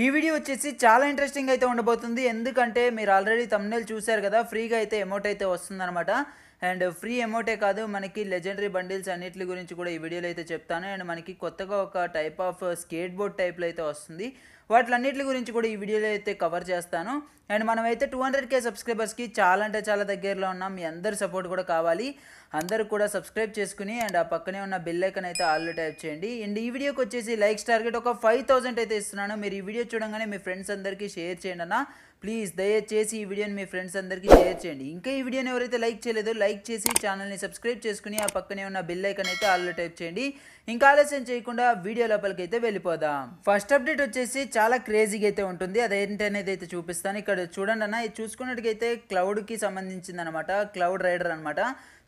ఈ వీడియో వచ్చేసి చాలా ఇంట్రెస్టింగ్ అయితే ఉండబోతుంది ఎందుకంటే మీరు ఆల్రెడీ తమ్నేల్ చూశారు కదా ఫ్రీగా అయితే అమౌంట్ అయితే వస్తుందన్నమాట అండ్ ఫ్రీ అమౌంటే కాదు మనకి లెజెండరీ బండిల్స్ అన్నిటి గురించి కూడా ఈ వీడియోలో అయితే చెప్తాను అండ్ మనకి కొత్తగా ఒక టైప్ ఆఫ్ స్కేట్ బోర్డ్ టైప్లో అయితే వస్తుంది వాటిలన్నిటి గురించి కూడా ఈ వీడియోలో అయితే కవర్ చేస్తాను అండ్ మనమైతే టూ హండ్రెడ్ కే సబ్స్క్రైబర్స్కి చాలా అంటే చాలా దగ్గరలో ఉన్నాం మీ అందరి సపోర్ట్ కూడా కావాలి అందరూ కూడా సబ్స్క్రైబ్ చేసుకుని అండ్ ఆ పక్కనే ఉన్న బెల్ ఐకన్ అయితే ఆల్లో టైప్ చేయండి అండ్ ఈ వీడియోకి వచ్చేసి లైక్స్ టార్గెట్ ఒక ఫైవ్ థౌసండ్ అయితే ఇస్తున్నాను మీరు ఈ వీడియో చూడంగానే మీ ఫ్రెండ్స్ అందరికీ షేర్ చేయండి అన్న ప్లీజ్ దయచేసి ఈ వీడియోని మీ ఫ్రెండ్స్ అందరికీ షేర్ చేయండి ఇంకా ఈ వీడియోని ఎవరైతే లైక్ చేయలేదు లైక్ చేసి ఛానల్ని సబ్స్క్రైబ్ చేసుకుని ఆ పక్కనే ఉన్న బెల్ ఐకన్ అయితే ఆల్లో టైప్ చేయండి ఇంకా ఆలస్యం చేయకుండా వీడియో లోపలికి అయితే వెళ్ళిపోదాం ఫస్ట్ అప్డేట్ వచ్చేసి చాలా క్రేజీగా అయితే ఉంటుంది అదేంటనేది అయితే చూపిస్తాను ఇక్కడ చూడండి అన్న ఇది చూసుకున్నట్టుకైతే క్లౌడ్కి సంబంధించింది అనమాట క్లౌడ్ రైడర్ అనమాట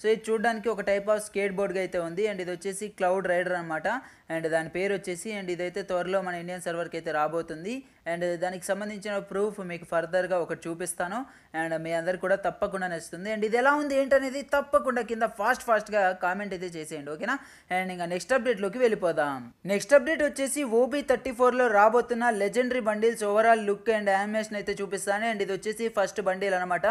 సో ఇది చూడడానికి ఒక టైప్ ఆఫ్ స్కేట్ బోర్డ్గా అయితే ఉంది అండ్ ఇది వచ్చేసి క్లౌడ్ రైడర్ అనమాట అండ్ దాని పేరు వచ్చేసి అండ్ ఇదైతే త్వరలో మన ఇండియన్ సర్వర్కి అయితే రాబోతుంది అండ్ దానికి సంబంధించిన ప్రూఫ్ మీకు ఫర్దర్గా ఒకటి చూపిస్తాను అండ్ మీ అందరు కూడా తప్పకుండా నచ్చుతుంది అండ్ ఇది ఎలా ఉంది ఏంటనేది తప్పకుండా కింద ఫాస్ట్ ఫాస్ట్గా కామెంట్ అయితే చేసేయండి ఓకేనా అండ్ ఇంకా నెక్స్ట్ అప్డేట్లోకి వెళ్ళిపోదాం నెక్స్ట్ అప్డేట్ వచ్చేసి ఓబీ థర్టీ ఫోర్లో రాబోతున్న legendary bundles overall look and animation అయితే చూపిస్తాను అండ్ ఇది వచ్చేసి ఫస్ట్ బండిల్ అనమాట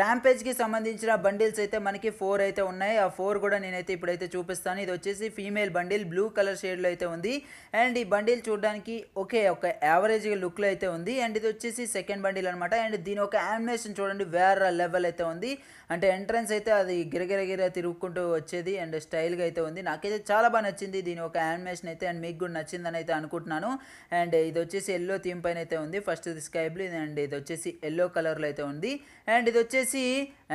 ర్యాంపేజ్కి సంబంధించిన బండిల్స్ అయితే మనకి ఫోర్ అయితే ఉన్నాయి ఆ ఫోర్ కూడా నేనైతే ఇప్పుడైతే చూపిస్తాను ఇది వచ్చేసి female bundle blue colour shade షేడ్లో అయితే ఉంది అండ్ ఈ బండిల్ చూడడానికి ఓకే ఒక యావరేజ్ లుక్లో అయితే ఉంది అండ్ ఇది వచ్చేసి సెకండ్ బండిల్ అనమాట అండ్ దీని ఒక యానిమేషన్ చూడండి వేరే లెవెల్ అయితే ఉంది అంటే ఎంట్రన్స్ అయితే అది గిరగిరగిర తిరుగుకుంటూ వచ్చేది అండ్ స్టైల్గా అయితే ఉంది నాకైతే చాలా బాగా నచ్చింది దీని ఒక యానిమేషన్ అయితే అండ్ మీకు కూడా నచ్చిందని అయితే అనుకుంటున్నాను అండ్ ఇది వచ్చేసి ఎల్లో థీమ్ పైన అయితే ఉంది ఫస్ట్ ఇది స్కై బ్లూ అండ్ ఇది వచ్చేసి ఎల్లో కలర్లో అయితే ఉంది అండ్ ఇది వచ్చేసి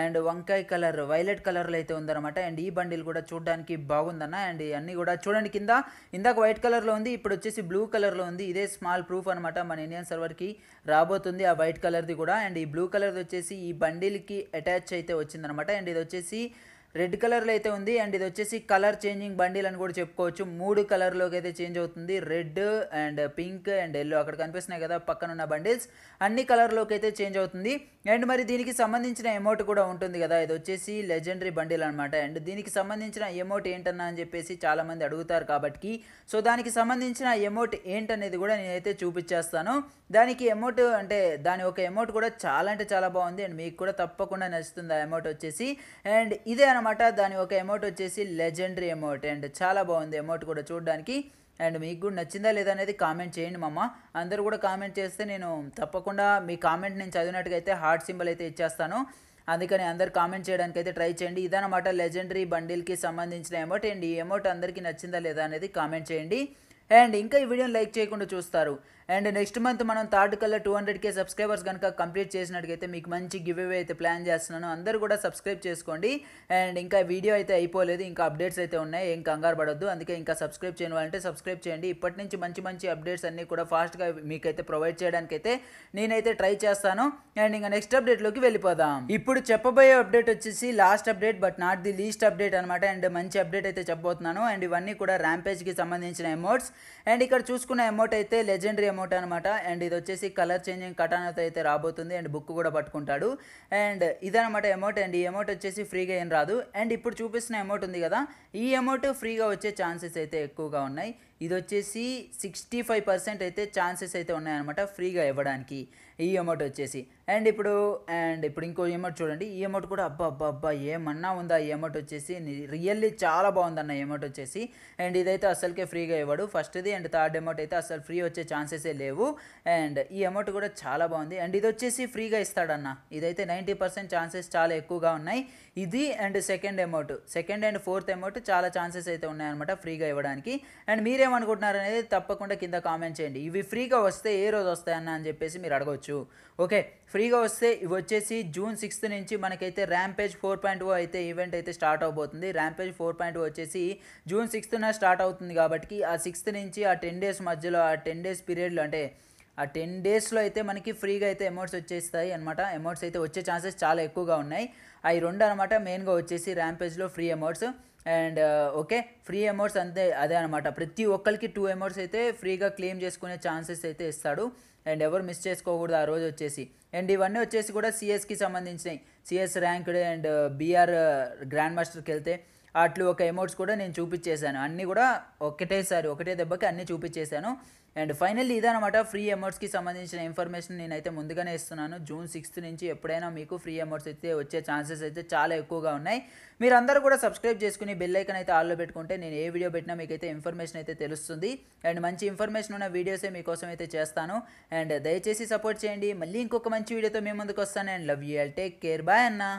అండ్ వంకాయ కలర్ వైలెట్ కలర్లో అయితే ఉందన్నమాట అండ్ ఈ బండిల్ కూడా చూడడానికి బాగుందన్న అండ్ అన్నీ కూడా చూడండి కింద ఇందాక వైట్ కలర్లో ఉంది ఇప్పుడు వచ్చేసి బ్లూ కలర్లో ఉంది ఇదే స్మాల్ ప్రూఫ్ అనమాట మన ఇండియన్ సర్వర్కి రాబోతుంది ఆ వైట్ కలర్ది కూడా అండ్ ఈ బ్లూ కలర్ది వచ్చేసి ఈ బండిల్కి అటాచ్ అయితే వచ్చిందనమాట అండ్ ఇది వచ్చేసి రెడ్ కలర్లో అయితే ఉంది అండ్ ఇది వచ్చేసి కలర్ చేంజింగ్ బండిల్ అని కూడా చెప్పుకోవచ్చు మూడు కలర్లోకి అయితే చేంజ్ అవుతుంది red and pink and yellow అక్కడ కనిపిస్తున్నాయి కదా పక్కన ఉన్న బండిల్స్ అన్ని కలర్లోకి అయితే చేంజ్ అవుతుంది అండ్ మరి దీనికి సంబంధించిన అమౌంట్ కూడా ఉంటుంది కదా ఇది వచ్చేసి లెజెండరీ బండిల్ అనమాట అండ్ దీనికి సంబంధించిన అమౌంట్ ఏంటన్నా అని చెప్పేసి చాలామంది అడుగుతారు కాబట్టి సో దానికి సంబంధించిన అమౌంట్ ఏంటనేది కూడా నేనైతే చూపించేస్తాను దానికి అమౌంట్ అంటే దాని ఒక అమౌంట్ కూడా చాలా అంటే చాలా బాగుంది అండ్ మీకు కూడా తప్పకుండా నచ్చుతుంది ఆ అమౌంట్ వచ్చేసి అండ్ ఇదే అనమాట దాని ఒక ఎమౌట్ వచ్చేసి లెజెండరీ ఎమౌట్ అండ్ చాలా బాగుంది ఎమౌట్ కూడా చూడడానికి అండ్ మీకు కూడా నచ్చిందా లేదా అనేది కామెంట్ చేయండి మమ్మ అందరూ కూడా కామెంట్ చేస్తే నేను తప్పకుండా మీ కామెంట్ నేను చదివినట్టుగా అయితే హార్ట్ సింబల్ అయితే ఇచ్చేస్తాను అందుకని అందరు కామెంట్ చేయడానికి అయితే ట్రై చేయండి ఇదనమాట లెజెండరీ బండిల్కి సంబంధించిన అమౌంట్ అండ్ ఈ అమౌంట్ అందరికీ నచ్చిందా లేదా అనేది కామెంట్ చేయండి అండ్ ఇంకా ఈ వీడియోని లైక్ చేయకుండా చూస్తారు అండ్ నెక్స్ట్ మంత్ మనం థర్డ్ కల్లా టూ హండ్రెడ్ కే సబ్స్క్రైబర్స్ కనుక కంప్లీట్ చేసినట్టుకైతే మీకు మంచి గివ్ అవే అయితే ప్లాన్ చేస్తున్నాను అందరూ కూడా సబ్స్క్రైబ్ చేసుకోండి అండ్ ఇంకా వీడియో అయితే అయిపోలేదు ఇంకా అప్డేట్స్ అయితే ఉన్నాయి ఏం కంగారు పడద్దు అందుకే ఇంకా సబ్స్క్రైబ్ చేయని వాళ్ళంటే సబ్స్క్రైబ్ చేయండి ఇప్పటి నుంచి మంచి మంచి అప్డేట్స్ అన్నీ కూడా ఫాస్ట్గా మీకైతే ప్రొవైడ్ చేయడానికైతే నేనైతే ట్రై చేస్తాను అండ్ ఇంకా నెక్స్ట్ అప్డేట్లోకి వెళ్ళిపోదాం ఇప్పుడు చెప్పబోయే అప్డేట్ వచ్చేసి last update but not the least update అనమాట అండ్ మంచి అప్డేట్ అయితే చెప్పబోతున్నాను అండ్ ఇవన్నీ కూడా ర్యాంపేజ్కి సంబంధించిన అమౌంట్స్ అండ్ ఇక్కడ చూసుకున్న అమౌంట్ అయితే లెజెండరీ అమౌంట్ రిమోట్ అనమాట అండ్ ఇది వచ్చేసి కలర్ చేంజింగ్ కటానాతో అయితే రాబోతుంది అండ్ బుక్ కూడా పట్టుకుంటాడు అండ్ ఇదనమాట ఎమౌంట్ అండ్ ఈ అమౌంట్ వచ్చేసి ఫ్రీగా ఏం రాదు అండ్ ఇప్పుడు చూపిస్తున్న అమౌంట్ ఉంది కదా ఈ అమౌంట్ ఫ్రీగా వచ్చే ఛాన్సెస్ అయితే ఎక్కువగా ఉన్నాయి ఇది వచ్చేసి సిక్స్టీ ఫైవ్ పర్సెంట్ అయితే ఛాన్సెస్ అయితే ఉన్నాయన్నమాట ఫ్రీగా ఇవ్వడానికి ఈ అమౌంట్ వచ్చేసి అండ్ ఇప్పుడు అండ్ ఇప్పుడు ఇంకో ఎమౌంట్ చూడండి ఈ ఎమౌంట్ కూడా అబ్బా అబ్బా అబ్బా ఏమన్నా ఉందా ఈ ఎమౌంట్ వచ్చేసి రియల్లీ చాలా బాగుందన్న ఎమౌంట్ వచ్చేసి అండ్ ఇదైతే అసలుకే ఫ్రీగా ఇవ్వడు ఫస్ట్ది అండ్ థర్డ్ ఎమౌంట్ అయితే అసలు ఫ్రీ వచ్చే ఛాన్సెసే లేవు అండ్ ఈ అమౌంట్ కూడా చాలా బాగుంది అండ్ ఇది వచ్చేసి ఫ్రీగా ఇస్తాడన్న ఇదైతే నైంటీ పర్సెంట్ ఛాన్సెస్ చాలా ఎక్కువగా ఉన్నాయి ఇది and second amount second and fourth amount చాలా ఛాన్సెస్ అయితే ఉన్నాయన్నమాట ఫ్రీగా ఇవ్వడానికి అండ్ మీరేమనుకుంటున్నారు అనేది తప్పకుండా కింద కామెంట్ చేయండి ఇవి ఫ్రీగా వస్తే ఏ రోజు వస్తాయన్న అని చెప్పేసి మీరు అడగవచ్చు ఓకే ఫ్రీ ఫ్రీగా వస్తే ఇవి వచ్చేసి జూన్ సిక్స్త్ నుంచి మనకైతే ర్యాంపేజ్ ఫోర్ పాయింట్ ఓ అయితే ఈవెంట్ అయితే స్టార్ట్ అవబోతుంది ర్యాంపేజ్ ఫోర్ పాయింట్ ఓ వచ్చేసి జూన్ సిక్స్త్న స్టార్ట్ అవుతుంది కాబట్టి ఆ సిక్స్త్ నుంచి ఆ టెన్ డేస్ మధ్యలో ఆ టెన్ డేస్ పీరియడ్లో అంటే ఆ టెన్ డేస్లో అయితే మనకి ఫ్రీగా అయితే అమౌంట్స్ వచ్చేస్తాయి అనమాట అమౌంట్స్ అయితే వచ్చే ఛాన్సెస్ చాలా ఎక్కువగా ఉన్నాయి అవి రెండు అనమాట మెయిన్గా వచ్చేసి ర్యాంపేజ్లో free amounts and uh, okay free amounts అంతే అదే అనమాట ప్రతి ఒక్కరికి టూ అమౌంట్స్ అయితే ఫ్రీగా క్లెయిమ్ చేసుకునే ఛాన్సెస్ అయితే ఇస్తాడు అండ్ ఎవరు మిస్ చేసుకోకూడదు ఆ రోజు వచ్చేసి అండ్ ఇవన్నీ వచ్చేసి కూడా సిఎస్కి సంబంధించినవి CS ranked and BR grand మాస్టర్కి వెళ్తే అట్లు ఒక ఎమోట్స్ కూడా నేను చూపించేశాను అన్నీ కూడా ఒకటేసారి ఒకటే దెబ్బకి అన్నీ చూపించేశాను అండ్ ఫైనల్లీ ఇదనమాట ఫ్రీ అమౌంట్స్కి సంబంధించిన ఇన్ఫర్మేషన్ నేనైతే ముందుగానే ఇస్తున్నాను జూన్ సిక్స్త్ నుంచి ఎప్పుడైనా మీకు ఫ్రీ అమౌంట్స్ అయితే వచ్చే ఛాన్సెస్ అయితే చాలా ఎక్కువగా ఉన్నాయి మీరు అందరూ కూడా సబ్స్క్రైబ్ చేసుకుని బెల్ ఐకన్ అయితే ఆల్లో పెట్టుకుంటే నేను ఏ వీడియో పెట్టినా మీకు అయితే ఇన్ఫర్మేషన్ అయితే తెలుస్తుంది అండ్ మంచి ఇన్ఫర్మేషన్ ఉన్న వీడియోసే మీకోసం అయితే చేస్తాను అండ్ దయచేసి సపోర్ట్ చేయండి మళ్ళీ ఇంకొక మంచి వీడియోతో మేము ముందుకు వస్తాను and love you all take care bye అన్న